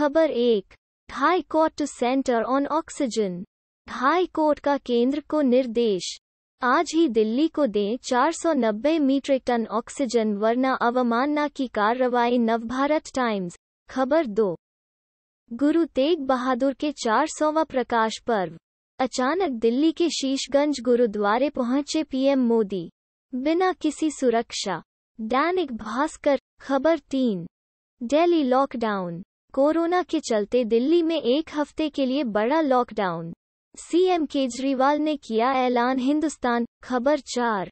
खबर एक high court to centre on oxygen high court का केंद्र को निर्देश आज ही दिल्ली को दें 490 मीट्रिक टन ऑक्सीजन वरना अवमानना की कार्रवाई नवभारत टाइम्स खबर दो गुरु तेग बहादुर के चार सौवा प्रकाश पर्व अचानक दिल्ली के शीशगंज गुरुद्वारे पहुंचे पीएम मोदी बिना किसी सुरक्षा दैनिक भास्कर खबर तीन डेली लॉकडाउन कोरोना के चलते दिल्ली में एक हफ्ते के लिए बड़ा लॉकडाउन सीएम केजरीवाल ने किया ऐलान हिंदुस्तान खबर चार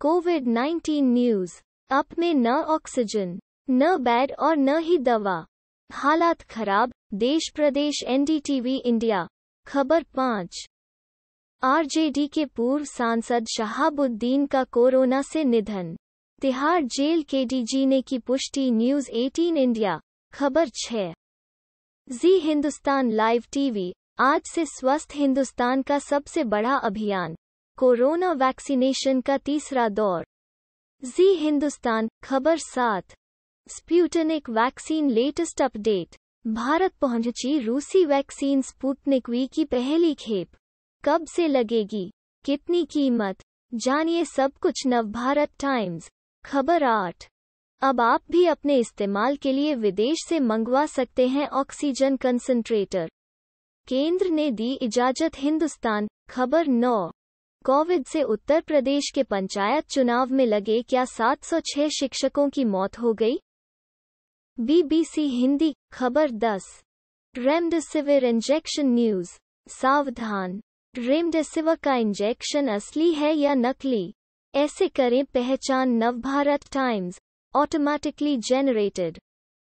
कोविड 19 न्यूज अप में न ऑक्सीजन न बेड और न ही दवा हालात खराब देश प्रदेश एनडीटीवी इंडिया खबर पाँच आरजेडी के पूर्व सांसद शहाबुद्दीन का कोरोना से निधन तिहाड़ जेल के डीजी ने की पुष्टि न्यूज 18 इंडिया खबर छः जी हिंदुस्तान लाइव टीवी आज से स्वस्थ हिंदुस्तान का सबसे बड़ा अभियान कोरोना वैक्सीनेशन का तीसरा दौर जी हिंदुस्तान खबर सात Sputnik vaccine latest update Bharat पहुंची रूसी वैक्सीन स्पूटनिक वी की पहली खेप कब से लगेगी कितनी कीमत जानिए सब कुछ नवभारत टाइम्स खबर आठ अब आप भी अपने इस्तेमाल के लिए विदेश से मंगवा सकते हैं ऑक्सीजन कंसंट्रेटर केंद्र ने दी इजाजत हिंदुस्तान खबर नौ कोविड से उत्तर प्रदेश के पंचायत चुनाव में लगे क्या 706 शिक्षकों की मौत हो गई बीबीसी हिंदी खबर 10 रेमडेसिविर इंजेक्शन न्यूज सावधान रेमडेसिविर का इंजेक्शन असली है या नकली ऐसे करें पहचान नवभारत टाइम्स automatically generated